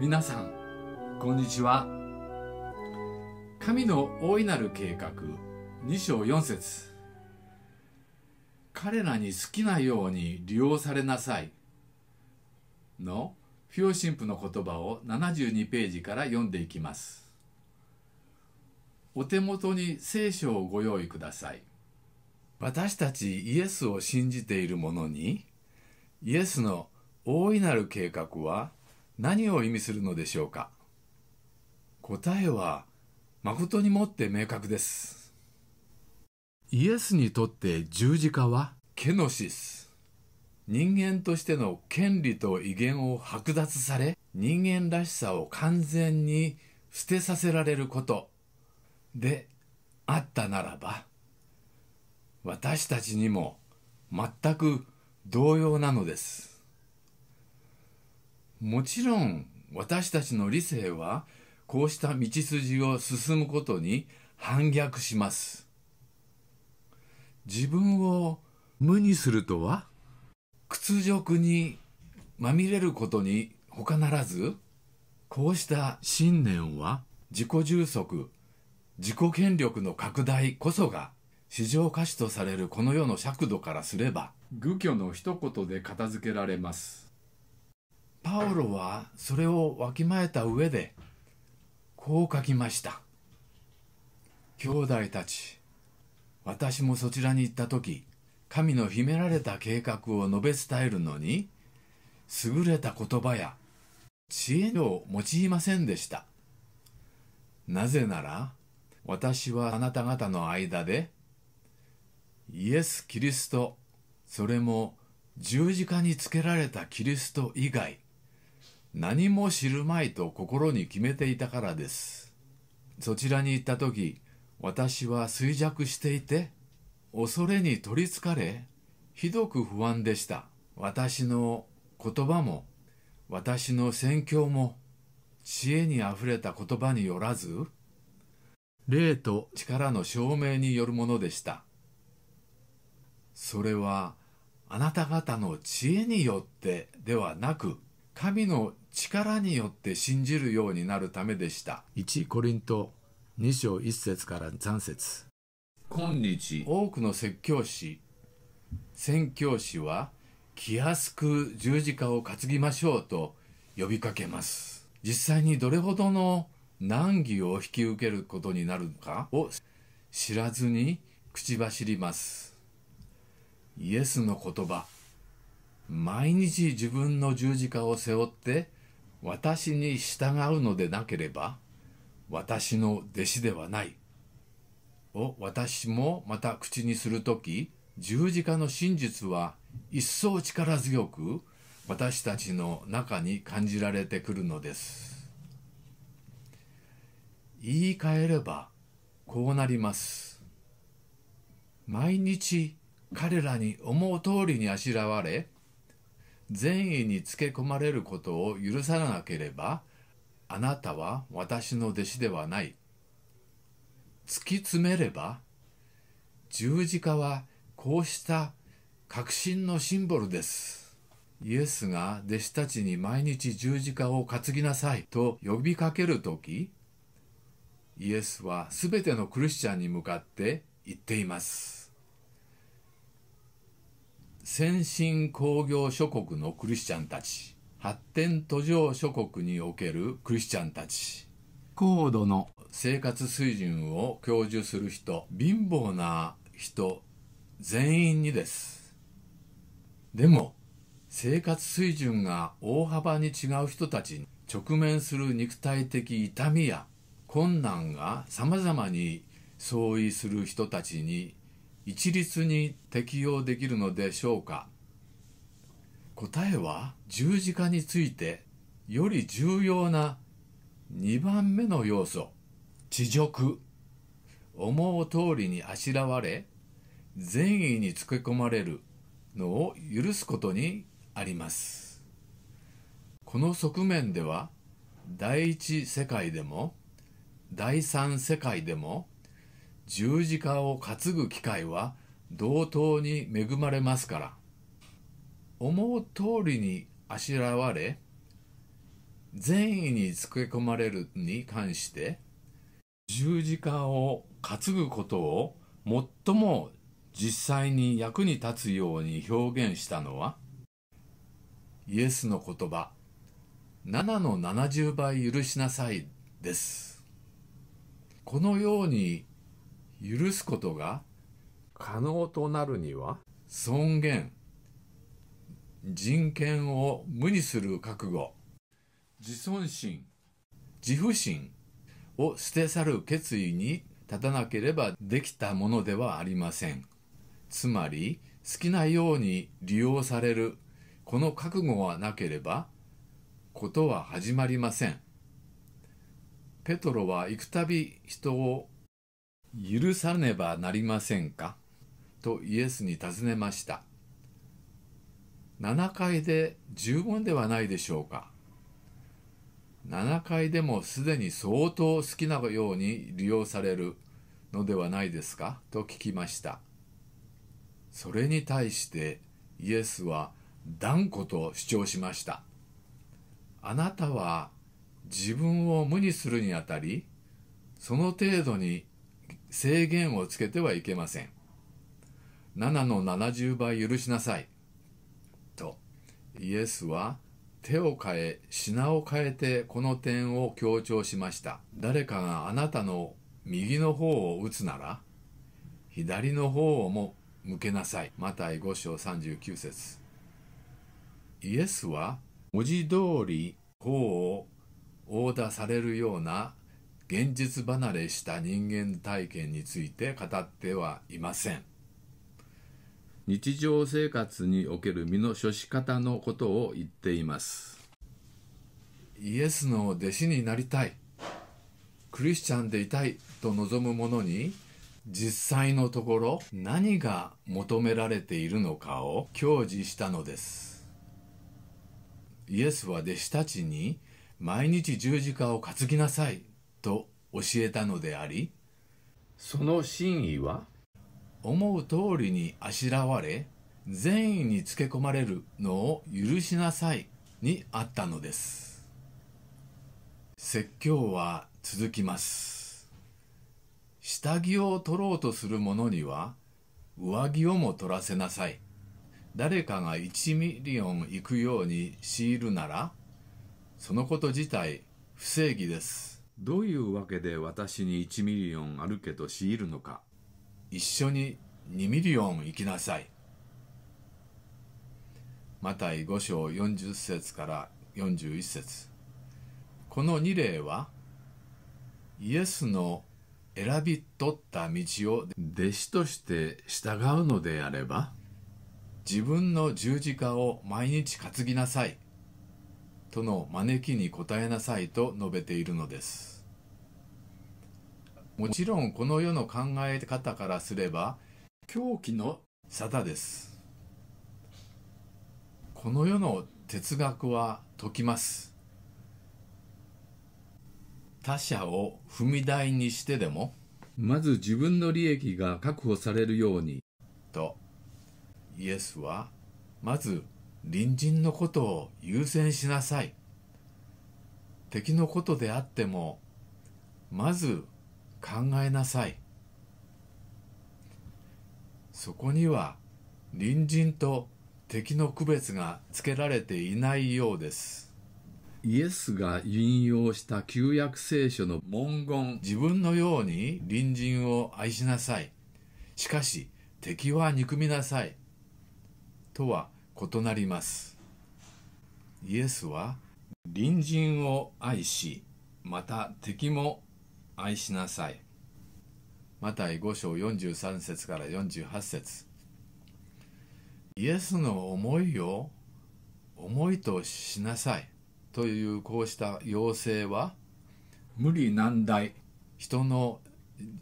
皆さんこんにちは神の大いなる計画2章4節彼らに好きなように利用されなさいのフィ神父の言葉を72ページから読んでいきますお手元に聖書をご用意ください私たちイエスを信じている者にイエスの大いなる計画は何を意味するのでしょうか答えは誠にもって明確ですイエスにとって十字架はケノシス人間としての権利と威厳を剥奪され人間らしさを完全に捨てさせられることであったならば私たちにも全く同様なのです。もちろん私たちの理性はこうした道筋を進むことに反逆します。自分を無にするとは屈辱にまみれることに他ならず、こうした信念は自己充足、自己権力の拡大こそが市場価値とされるこの世の尺度からすれば、愚虚の一言で片付けられます。パウロはそれをわきまえた上でこう書きました兄弟たち私もそちらに行った時神の秘められた計画を述べ伝えるのに優れた言葉や知恵を用いませんでしたなぜなら私はあなた方の間でイエス・キリストそれも十字架につけられたキリスト以外何も知るまいと心に決めていたからです。そちらに行った時、私は衰弱していて、恐れに取りつかれ、ひどく不安でした。私の言葉も、私の宣教も、知恵にあふれた言葉によらず、霊と力の証明によるものでした。それは、あなた方の知恵によってではなく、神の力によって信じるようになるためでした1コリント2章1節から3節今日多くの説教師宣教師は気安く十字架を担ぎましょうと呼びかけます実際にどれほどの難儀を引き受けることになるかを知らずに口走りますイエスの言葉毎日自分の十字架を背負って私に従うのでなければ私の弟子ではない」を私もまた口にする時十字架の真実は一層力強く私たちの中に感じられてくるのです。言い換えればこうなります。毎日彼らに思う通りにあしらわれ善意につけ込まれることを許さなければあなたは私の弟子ではない突き詰めれば十字架はこうした革新のシンボルですイエスが弟子たちに毎日十字架を担ぎなさいと呼びかける時イエスは全てのクリスチャンに向かって言っています先進工業諸国のクリスチャンたち発展途上諸国におけるクリスチャンたち高度の生活水準を享受する人貧乏な人全員にですでも生活水準が大幅に違う人たちに直面する肉体的痛みや困難が様々に相違する人たちに一律に適用できるのでしょうか答えは十字架についてより重要な2番目の要素地辱思う通りにあしらわれ善意につけ込まれるのを許すことにありますこの側面では第一世界でも第三世界でも十字架を担ぐ機会は同等に恵まれますから思う通りにあしらわれ善意につけ込まれるに関して十字架を担ぐことを最も実際に役に立つように表現したのはイエスの言葉7の70倍許しなさいですこのように許すことが可能となるには尊厳人権を無にする覚悟自尊心自負心を捨て去る決意に立たなければできたものではありませんつまり好きなように利用されるこの覚悟はなければことは始まりませんペトロは行くたび人を許さねばなりませんかとイエスに尋ねました。7回で十分ではないでしょうか。7回でもすでに相当好きなように利用されるのではないですかと聞きました。それに対してイエスは断固と主張しました。あなたは自分を無にするにあたり、その程度に制限をつけてはいけません。7の70倍許しなさい。と、イエスは手を変え、品を変えてこの点を強調しました。誰かがあなたの右の方を打つなら、左の方をも向けなさい。マタイ5章39節イエスは文字通り方を殴打されるような現実離れした人間体験について語ってはいません日常生活における身の処し方のことを言っていますイエスの弟子になりたいクリスチャンでいたいと望む者に実際のところ何が求められているのかを享受したのですイエスは弟子たちに毎日十字架を担ぎなさいと教えたのでありその真意は思う通りにあしらわれ善意につけ込まれるのを許しなさいにあったのです説教は続きます下着を取ろうとする者には上着をも取らせなさい誰かが1ミリオン行くように強いるならそのこと自体不正義ですどういうわけで私に1ミリオンあるけど強いるのか一緒に2ミリオン行きなさい。マタイ5章40節から41節この2例はイエスの選び取った道を弟子として従うのであれば自分の十字架を毎日担ぎなさいとの招きに応えなさいと述べているのです。もちろんこの世の考え方からすれば狂気の沙汰です。この世の哲学は解きます。他者を踏み台にしてでもまず自分の利益が確保されるようにとイエスはまず隣人のことを優先しなさい。敵のことであっても、まず考えなさい。そこには隣人と敵の区別がつけられていないようです。イエスが引用した旧約聖書の文言、自分のように隣人を愛しなさい。しかし、敵は憎みなさい。とは、異なります。イエスは隣人を愛し、また敵も愛しなさい。マタイ5章43節から48節イエスの思いを思いとしなさいというこうした要請は無理難題人の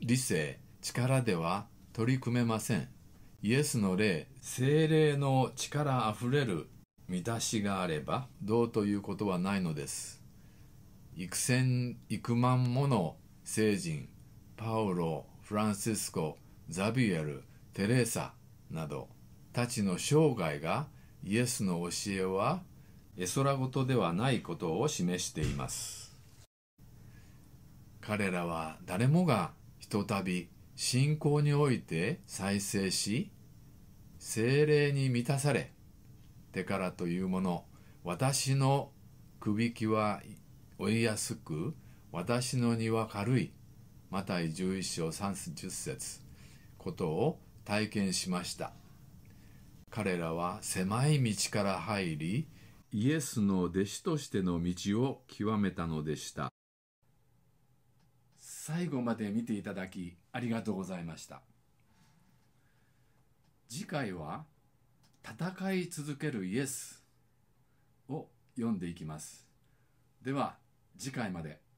理性力では取り組めませんイエスの霊、精霊の力あふれる見出しがあれば、どうということはないのです。幾千幾万もの聖人、パウロ、フランシスコ、ザビエル、テレーサなどたちの生涯がイエスの教えは絵空事ではないことを示しています。彼らは誰もがひとたび信仰において再生し精霊に満たされ手からというもの私のくびきは追いやすく私の荷は軽いマタイ11章30節ことを体験しました彼らは狭い道から入りイエスの弟子としての道を極めたのでした最後まで見ていただきありがとうございました次回は「戦い続けるイエス」を読んでいきますでは次回まで。